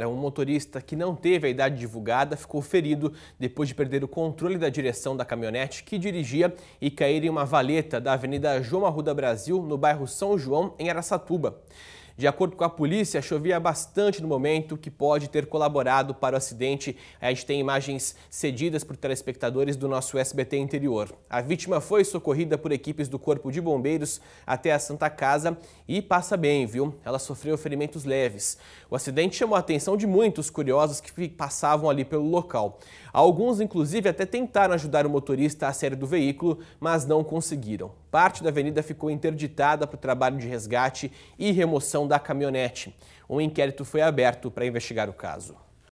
Né? Um motorista que não teve a idade divulgada ficou ferido depois de perder o controle da direção da caminhonete que dirigia e cair em uma valeta da Avenida João Arruda Brasil, no bairro São João, em Araçatuba. De acordo com a polícia, chovia bastante no momento, que pode ter colaborado para o acidente. A gente tem imagens cedidas por telespectadores do nosso SBT interior. A vítima foi socorrida por equipes do Corpo de Bombeiros até a Santa Casa e passa bem, viu? Ela sofreu ferimentos leves. O acidente chamou a atenção de muitos curiosos que passavam ali pelo local. Alguns, inclusive, até tentaram ajudar o motorista a sair do veículo, mas não conseguiram. Parte da avenida ficou interditada para o trabalho de resgate e remoção da caminhonete. Um inquérito foi aberto para investigar o caso.